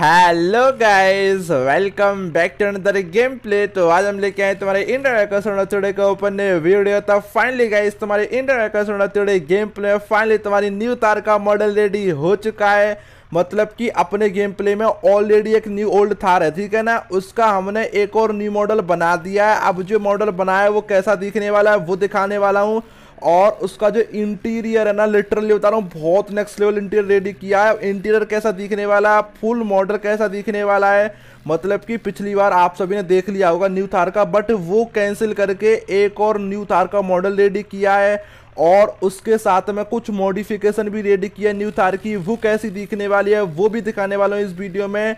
hello guys welcome back to another game play तो आज हम लेके आए तुम्हारे इंडर चुड़े तो का ओपन वीडियो था फाइनली गाइस तुम्हारे इंडर चुड़े गेम प्ले फाइनली तुम्हारी न्यू तार का मॉडल रेडी हो चुका है मतलब कि अपने गेम प्ले में ऑलरेडी एक न्यू ओल्ड थार है ठीक है ना उसका हमने एक और न्यू मॉडल बना दिया है अब जो मॉडल बनाया है वो कैसा दिखने वाला है वो दिखाने वाला हूँ और उसका जो इंटीरियर है ना लिटरली बता रहा हूँ बहुत नेक्स्ट लेवल इंटीरियर रेडी किया है इंटीरियर कैसा दिखने वाला है फुल मॉडल कैसा दिखने वाला है मतलब कि पिछली बार आप सभी ने देख लिया होगा न्यू थार का बट वो कैंसिल करके एक और न्यू थार का मॉडल रेडी किया है और उसके साथ में कुछ मॉडिफिकेशन भी रेडी किया न्यू थार की वो कैसी दिखने वाली है वो भी दिखाने वाला हूँ इस वीडियो में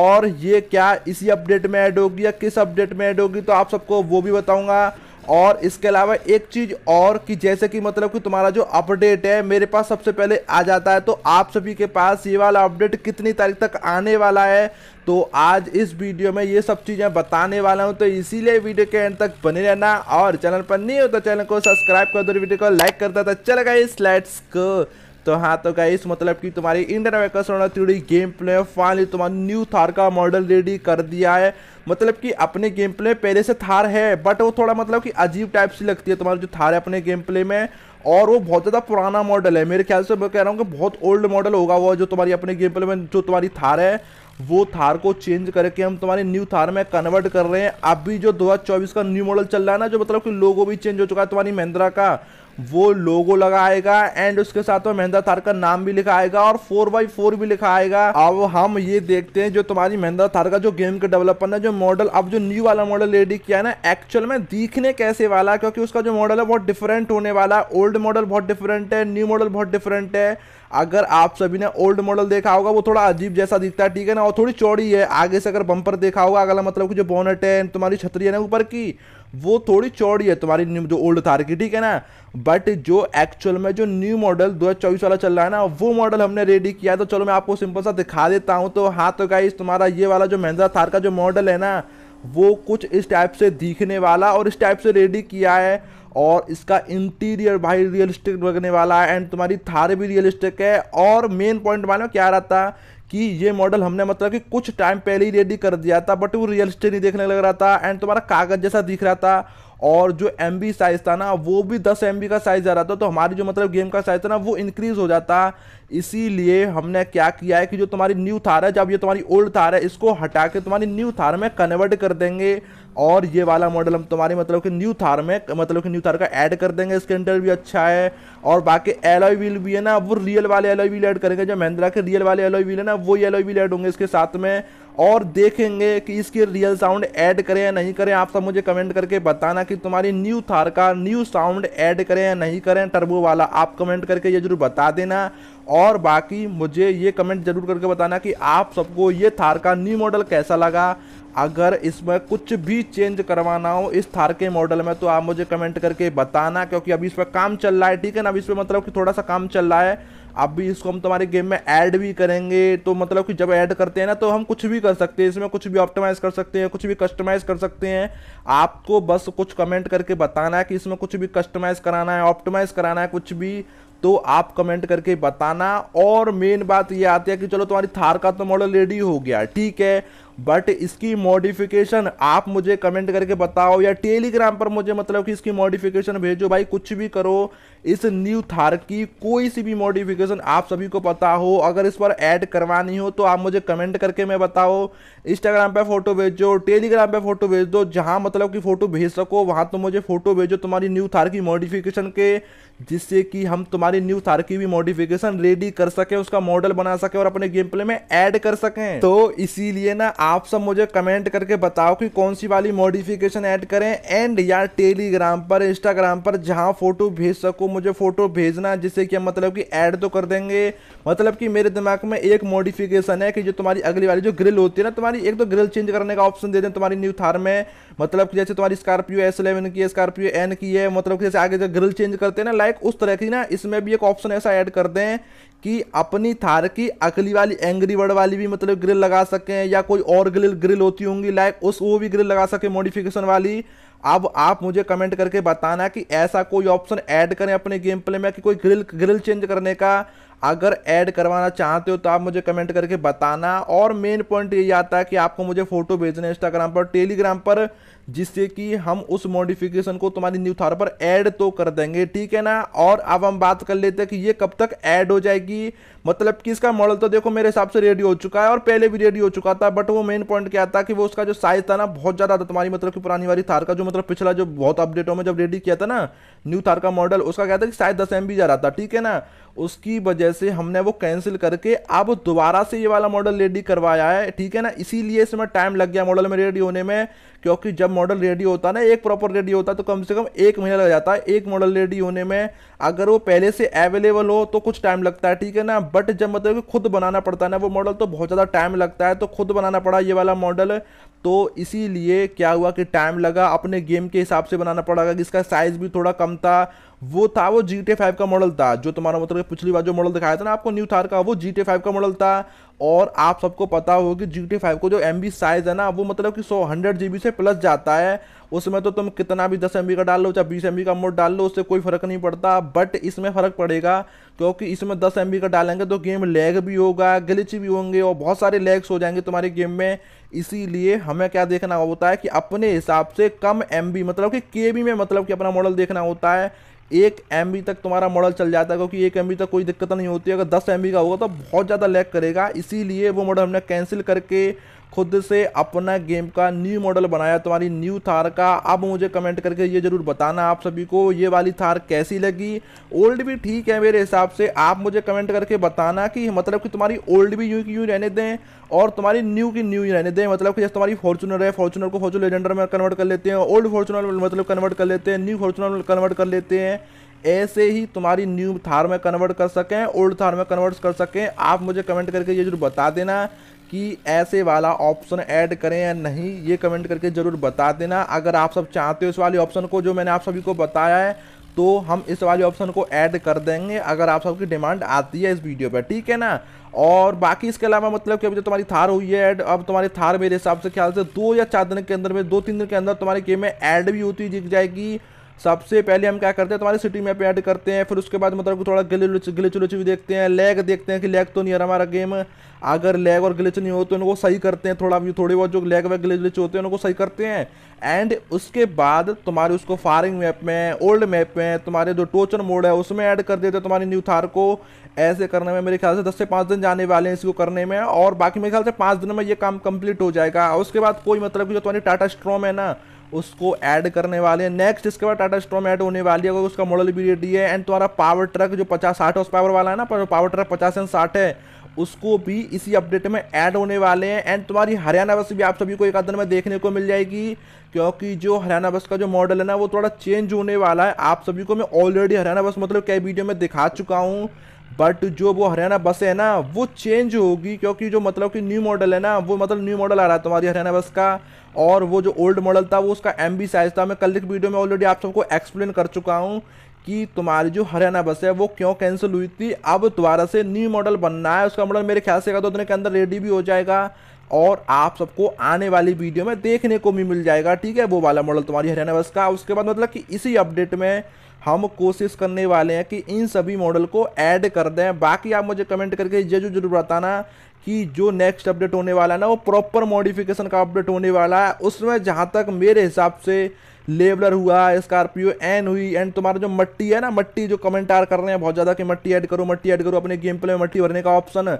और ये क्या इसी अपडेट में ऐड होगी या किस अपडेट में ऐड होगी तो आप सबको वो भी बताऊँगा और इसके अलावा एक चीज़ और कि जैसे कि मतलब कि तुम्हारा जो अपडेट है मेरे पास सबसे पहले आ जाता है तो आप सभी के पास ये वाला अपडेट कितनी तारीख तक आने वाला है तो आज इस वीडियो में ये सब चीज़ें बताने वाला हूँ तो इसीलिए वीडियो के एंड तक बने रहना और चैनल पर नहीं हो तो चैनल को सब्सक्राइब कर दो वीडियो को लाइक कर देता चल गए स्लाइड्स को तो हाँ तो गाइस मतलब कि तुम्हारी इंडियन वेकर्स थ्री गेम प्ले फाइनली तुम्हारा न्यू थार का मॉडल रेडी कर दिया है मतलब कि अपने गेम प्ले पहले से थार है बट वो थोड़ा मतलब कि अजीब टाइप सी लगती है तुम्हारा जो थार है अपने गेम प्ले में और वो बहुत ज़्यादा पुराना मॉडल है मेरे ख्याल से मैं कह रहा हूँ कि बहुत ओल्ड मॉडल होगा वो जो तुम्हारी अपने गेम प्ले में जो तुम्हारी थार है वो थार को चेंज करके हम तुम्हारे न्यू थार में कन्वर्ट कर रहे हैं अभी जो 2024 का न्यू मॉडल चल रहा है ना जो मतलब कि लोगो भी चेंज हो चुका है तुम्हारी महिंद्रा का वो लोगो लगाएगा एंड उसके साथ में महिंद्रा थार का नाम भी लिखा आएगा और फोर बाई फोर भी लिखा आएगा अब हम ये देखते हैं जो तुम्हारी महिंद्रा थार का जो गेम का डेवलपर है जो मॉडल अब जो न्यू वाला मॉडल रेडी किया है ना एक्चुअल में दिखने कैसे वाला क्योंकि उसका जो मॉडल है बहुत डिफरेंट होने वाला है ओल्ड मॉडल बहुत डिफरेंट है न्यू मॉडल बहुत डिफरेंट है अगर आप सभी ने ओल्ड मॉडल देखा होगा वो थोड़ा अजीब जैसा दिखता है ठीक है ना और थोड़ी चौड़ी है आगे से अगर बम्पर देखा होगा अगला मतलब कि जो बोनट है तुम्हारी छतरी है ना ऊपर की वो थोड़ी चौड़ी है तुम्हारी जो ओल्ड थार की ठीक है ना बट जो एक्चुअल में जो न्यू मॉडल 2024 वाला चल रहा है ना वो मॉडल हमने रेडी किया तो चलो मैं आपको सिंपल सा दिखा देता हूँ तो हाँ तो गाइस तुम्हारा ये वाला जो महिंद्रा थार का जो मॉडल है ना वो कुछ इस टाइप से दिखने वाला और इस टाइप से रेडी किया है और इसका इंटीरियर भाई रियलिस्टिक लगने वाला है एंड तुम्हारी थार भी रियलिस्टिक है और मेन पॉइंट मानो क्या रहता है कि ये मॉडल हमने मतलब कि कुछ टाइम पहले ही रेडी कर दिया था बट वो रियल स्टेट नहीं देखने लग रहा था एंड तुम्हारा कागज़ जैसा दिख रहा था और जो एम साइज़ था ना वो भी 10 एम का साइज़ आ रहा था तो हमारी जो मतलब गेम का साइज़ था ना वो इंक्रीज़ हो जाता इसीलिए हमने क्या किया है कि जो तुम्हारी न्यू थार है जब ये तुम्हारी ओल्ड थार है इसको हटा के तुम्हारी न्यू थार में कन्वर्ट कर देंगे और ये वाला मॉडल हम तुम्हारी मतलब कि न्यू थार में मतलब कि न्यू थार का ऐड कर देंगे इसके इंटर भी अच्छा है और बाकी एलोई व्हील भी है ना वो रियल वाले एलोई व्हील ऐड करेंगे जो महिंद्रा के रियल वाले एलोई व्हील है ना वो एलोई व्हील ऐड होंगे इसके साथ में और देखेंगे कि इसके रियल साउंड ऐड करें या नहीं करें आप सब मुझे कमेंट करके बताना कि तुम्हारी न्यू थार का न्यू साउंड ऐड करें या नहीं करें टर्बो वाला आप कमेंट करके ये जरूर बता देना और बाकी मुझे ये कमेंट जरूर करके बताना कि आप सबको ये थार का न्यू मॉडल कैसा लगा अगर इसमें कुछ भी चेंज करवाना हो इस थार के मॉडल में तो आप मुझे कमेंट करके बताना क्योंकि अभी इस पर काम चल रहा है ठीक है ना अभी इस पर मतलब कि थोड़ा सा काम चल रहा है अभी इसको हम तुम्हारे गेम में ऐड भी करेंगे तो मतलब कि जब ऐड करते हैं ना तो हम कुछ भी कर सकते हैं इसमें कुछ भी ऑप्टिमाइज़ कर सकते हैं कुछ भी कस्टमाइज़ कर सकते हैं आपको बस कुछ कमेंट करके बताना है कि इसमें कुछ भी कस्टमाइज़ कराना है ऑप्टिमाइज़ कराना है कुछ भी तो आप कमेंट करके बताना और मेन बात ये आती है कि चलो तुम्हारी थार का तो मॉडल रेडी हो गया ठीक है बट इसकी मॉडिफिकेशन आप मुझे कमेंट करके बताओ या टेलीग्राम पर मुझे मतलब कि इसकी मॉडिफिकेशन भेजो भाई कुछ भी करो इस न्यू थार की कोई सी भी मॉडिफिकेशन आप सभी को पता हो अगर इस पर ऐड करवानी हो तो आप मुझे कमेंट करके मैं बताओ इंस्टाग्राम पर फोटो भेजो टेलीग्राम पर फोटो भेज दो जहाँ मतलब कि फ़ोटो भेज सको वहाँ तो मुझे फ़ोटो भेजो तुम्हारी न्यू थार की मॉडिफिकेशन के जिससे कि हम तुम्हारी न्यू थार की भी मॉडिफिकेशन रेडी कर सकें उसका मॉडल बना सकें और अपने गेम प्ले में ऐड कर सकें तो इसीलिए ना आप सब मुझे कमेंट करके बताओ कि कौन सी वाली मॉडिफिकेशन ऐड करें एंड या टेलीग्राम पर इंस्टाग्राम पर जहां फ़ोटो भेज सको मुझे फ़ोटो भेजना जिससे कि मतलब कि ऐड तो कर देंगे मतलब कि मेरे दिमाग में एक मॉडिफिकेशन है कि जो तुम्हारी अगली वाली जो ग्रिल होती है ना तुम्हारी एक तो ग्रिल चेंज करने का ऑप्शन दे दें तुम्हारी न्यू थार में मतलब कि जैसे तुम्हारी स्कॉर्पियो एस इलेवन की स्कॉर्पियो एन की है मतलब कि जैसे आगे जो ग्रिल चेंज करते हैं ना लाइक उस तरह की ना इसमें भी एक ऑप्शन ऐसा ऐड कर दें कि अपनी थार की अगली वाली एंग्री बर्ड वाली भी मतलब ग्रिल लगा सके या कोई और ग्रिल ग्रिल होती होंगी लाइक उस वो भी ग्रिल लगा सके मॉडिफिकेशन वाली अब आप मुझे कमेंट करके बताना कि ऐसा कोई ऑप्शन ऐड करें अपने गेम प्ले में कि कोई ग्रिल ग्रिल चेंज करने का अगर ऐड करवाना चाहते हो तो आप मुझे कमेंट करके बताना और मेन पॉइंट यही आता है कि आपको मुझे फ़ोटो भेजना है इंस्टाग्राम पर टेलीग्राम पर जिससे कि हम उस मॉडिफिकेशन को तुम्हारी न्यू थार पर ऐड तो कर देंगे ठीक है ना और अब हम बात कर लेते हैं कि ये कब तक ऐड हो जाएगी मतलब कि इसका मॉडल तो देखो मेरे हिसाब से रेडी हो चुका है और पहले भी रेडी हो चुका था बट वो मेन पॉइंट क्या था कि वो उसका जो साइज़ था ना बहुत ज़्यादा था तुम्हारी मतलब कि पुरानी वाली थार का जो मतलब पिछला जो बहुत अपडेटों में जब रेडी किया था ना न्यू थार का मॉडल उसका क्या था कि साइज दस एम जा रहा था ठीक है ना उसकी वजह से हमने वो कैंसिल करके अब दोबारा से ये वाला मॉडल रेडी करवाया है ठीक है ना इसीलिए इसमें टाइम लग गया मॉडल में रेडी होने में क्योंकि जब मॉडल रेडी होता है ना एक प्रॉपर रेडी होता है तो कम से कम एक महीना लग जाता है एक मॉडल रेडी होने में अगर वो पहले से अवेलेबल हो तो कुछ टाइम लगता है ठीक है ना बट जब मतलब कि खुद बनाना पड़ता है ना वो मॉडल तो बहुत ज़्यादा टाइम लगता है तो खुद बनाना पड़ा ये वाला मॉडल तो इसीलिए क्या हुआ कि टाइम लगा अपने गेम के हिसाब से बनाना पड़ा कि इसका साइज़ भी थोड़ा कम था वो था वो जी टी फाइव का मॉडल था जो तुम्हारा मतलब पिछली बार जो मॉडल दिखाया था ना आपको न्यू थार का वो जी टी फाइव का मॉडल था और आप सबको पता हो कि जी टी फाइव को जो एम बी साइज़ है ना वो मतलब कि सौ हंड्रेड जी बी से प्लस जाता है उसमें तो तुम कितना भी दस एम बी का डाल लो चाहे बीस एम बी का मोड डाल लो उससे कोई फ़र्क नहीं पड़ता बट इसमें फ़र्क पड़ेगा क्योंकि इसमें दस एम बी का डालेंगे तो गेम लैग भी होगा गिलिच भी होंगे और बहुत सारे लैग्स हो जाएंगे तुम्हारे गेम में इसीलिए हमें क्या देखना होता है कि अपने हिसाब से कम एम बी मतलब कि के में मतलब कि अपना मॉडल देखना होता है एक एम तक तुम्हारा मॉडल चल जाता है क्योंकि एक एम तक कोई दिक्कत नहीं होती अगर दस एम का होगा तो बहुत ज़्यादा लैक करेगा इसीलिए वो मॉडल हमने कैंसिल करके खुद से अपना गेम का न्यू मॉडल बनाया तुम्हारी तो न्यू थार का अब मुझे कमेंट करके ये ज़रूर बताना आप सभी को ये वाली थार कैसी लगी ओल्ड भी ठीक है मेरे हिसाब से आप मुझे कमेंट करके बताना कि मतलब कि तुम्हारी ओल्ड भी यूँ की यूँ रहने दें और तुम्हारी न्यू की न्यू ही रहने दें मतलब कि जैसे तुम्हारी फॉर्चुनर है फॉर्चुनर को फॉर्चुनर लेजेंडर में कन्वर्ट कर लेते हैं ओल्ड फॉर्चुनर मतलब कन्वर्ट कर लेते हैं न्यू फॉर्चुनर में कन्वर्ट कर लेते हैं ऐसे ही तुम्हारी न्यू थार में कन्वर्ट कर सकें ओल्ड थार में कन्वर्ट कर सकें आप मुझे कमेंट करके ये जरूर बता देना कि ऐसे वाला ऑप्शन ऐड करें या नहीं ये कमेंट करके ज़रूर बता देना अगर आप सब चाहते हो इस वाले ऑप्शन को जो मैंने आप सभी को बताया है तो हम इस वाले ऑप्शन को ऐड कर देंगे अगर आप सबकी डिमांड आती है इस वीडियो पर ठीक है ना और बाकी इसके अलावा मतलब कि अभी जो तुम्हारी थार हुई है ऐड अब तुम्हारी थार मेरे हिसाब से ख्याल से दो या चार दिन के अंदर में दो तीन दिन के अंदर तुम्हारे गेम में ऐड भी होती दिख जाएगी सबसे पहले हम क्या करते हैं तुम्हारे सिटी मैप ऐड करते हैं फिर उसके बाद मतलब थोड़ा गिलिच गिलिच उलिच भी देखते हैं लैग देखते हैं कि लैग तो नहीं है हमारा गेम अगर लैग और गिलिच नहीं हो तो इनको सही करते हैं थोड़ा थोड़ी बहुत जो लैग वैग गिलिच उलिच होते हैं उनको सही करते हैं एंड उसके बाद तुम्हारे उसको फारिंग मैप में ओल्ड मैप में तुम्हारे जो टोचर मोड है उसमें ऐड कर देते हैं तुम्हारी न्यू थार को ऐसे करने में मेरे ख्याल से दस से पाँच दिन जाने वाले हैं इसको करने में और बाकी मेरे ख्याल से पाँच दिन में ये काम कंप्लीट हो जाएगा उसके बाद कोई मतलब कि जो तुम्हारी टाटा स्ट्रॉम है ना उसको ऐड करने वाले हैं नेक्स्ट इसके बाद टाटा स्ट्रॉम ऐड होने वाली है उसका मॉडल भी रेडी है एंड तुम्हारा पावर ट्रक जो पचास साठ हॉर्स पावर वाला है ना पावर ट्रक पचास एंड साठ है उसको भी इसी अपडेट में ऐड होने वाले हैं एंड तुम्हारी हरियाणा बस भी आप सभी को एक आदर में देखने को मिल जाएगी क्योंकि जो हरियाणा बस का जो मॉडल है ना वो थोड़ा चेंज होने वाला है आप सभी को मैं ऑलरेडी हरियाणा बस मतलब कई वीडियो में दिखा चुका हूँ बट जो वो हरियाणा बस है ना वो चेंज होगी क्योंकि जो मतलब कि न्यू मॉडल है ना वो मतलब न्यू मॉडल आ रहा है तुम्हारी हरियाणा बस का और वो जो ओल्ड मॉडल था वो उसका एम साइज़ था मैं कल एक वीडियो में ऑलरेडी आप सबको एक्सप्लेन कर चुका हूँ कि तुम्हारी जो हरियाणा बस है वो क्यों कैंसिल हुई थी अब दोबारा से न्यू मॉडल बनना है उसका मॉडल मेरे ख्याल से का दो दिन के अंदर रेडी भी हो जाएगा और आप सबको आने वाली वीडियो में देखने को भी मिल जाएगा ठीक है वो वाला मॉडल तुम्हारी हरियाणा बस का उसके बाद मतलब कि इसी अपडेट में हम कोशिश करने वाले हैं कि इन सभी मॉडल को ऐड कर दें बाकी आप मुझे कमेंट करके ये जो जरूर बताना कि जो नेक्स्ट अपडेट होने वाला है ना वो प्रॉपर मॉडिफिकेशन का अपडेट होने वाला है उसमें जहाँ तक मेरे हिसाब से लेबलर हुआ स्कॉर्पियो एन हुई एंड तुम्हारा जो मट्टी है ना मट्टी जो कमेंटार कर रहे हैं बहुत ज़्यादा कि मट्टी ऐड करो मट्टी ऐड करो अपने गेम प्ले में मट्टी भरने का ऑप्शन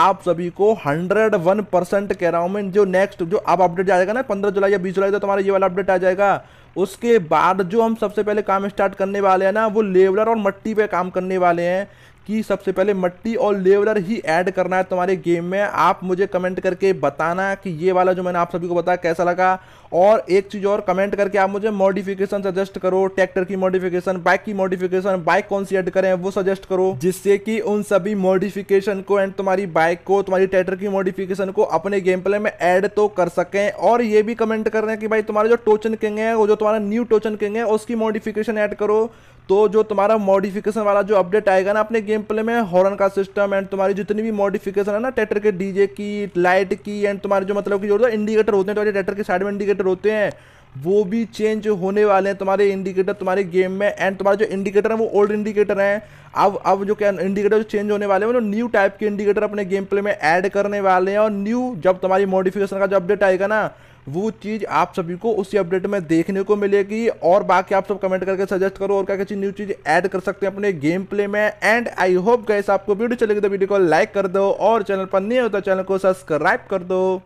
आप सभी को हंड्रेड वन परसेंट कह रहा हूँ मैं जो नेक्स्ट जो अब अपडेट जाएगा ना पंद्रह जुलाई या बीस जुलाई तो तुम्हारा ये वाला अपडेट आ जाएगा उसके बाद जो हम सबसे पहले काम स्टार्ट करने वाले हैं ना वो लेबलर और मट्टी पे काम करने वाले हैं कि सबसे पहले मट्टी और लेवलर ही ऐड करना है तुम्हारे गेम में आप मुझे कमेंट करके बताना कि ये वाला जो मैंने आप सभी को बताया कैसा लगा और एक चीज़ और कमेंट करके आप मुझे मॉडिफिकेशन सजेस्ट करो ट्रैक्टर की मॉडिफिकेशन बाइक की मॉडिफिकेशन बाइक कौन सी ऐड करें वो सजेस्ट करो जिससे कि उन सभी मॉडिफिकेशन को एंड तुम्हारी बाइक को तुम्हारी ट्रैक्टर की मॉडिफिकेशन को अपने गेम प्ले में ऐड तो कर सकें और ये भी कमेंट कर रहे हैं कि भाई तुम्हारा जो टोचन किंग है वो जो तुम्हारा न्यू टोचन किंग है उसकी मॉडिफिकेशन ऐड करो तो जो तुम्हारा मॉडिफिकेशन वाला जो अपडेट आएगा ना अपने गेम प्ले में हॉर्न का सिस्टम एंड तुम्हारी जितनी भी मॉडिफिकेशन है ना ट्रैक्टर के डीजे की लाइट की एंड तुम्हारे जो मतलब की जो इंडिकेटर होते हैं तो ट्रैक्टर के साइड में इंडिकेटर होते हैं वो भी चेंज होने वाले हैं तुम्हारे इंडिकेटर तुम्हारे गेम में एंड तुम्हारे जो इंडिकेटर हैं वो ओल्ड इंडिकेटर हैं अब अब जो क्या इंडिकेटर जो चेंज होने वाले हैं वो न्यू टाइप के इंडिकेटर अपने गेम प्ले में ऐड करने वाले हैं और न्यू जब तुम्हारी मॉडिफिकेशन का जो अपडेट आएगा ना वो चीज़ आप सभी को उसी अपडेट में देखने को मिलेगी और बाकी आप सब कमेंट करके सजेस्ट करो और क्या क्या न्यू चीज़ ऐड कर सकते हैं अपने गेम प्ले में एंड आई होप गैस आपको वीडियो चलेगी तो वीडियो को लाइक कर दो और चैनल पर नहीं होता चैनल को सब्सक्राइब कर दो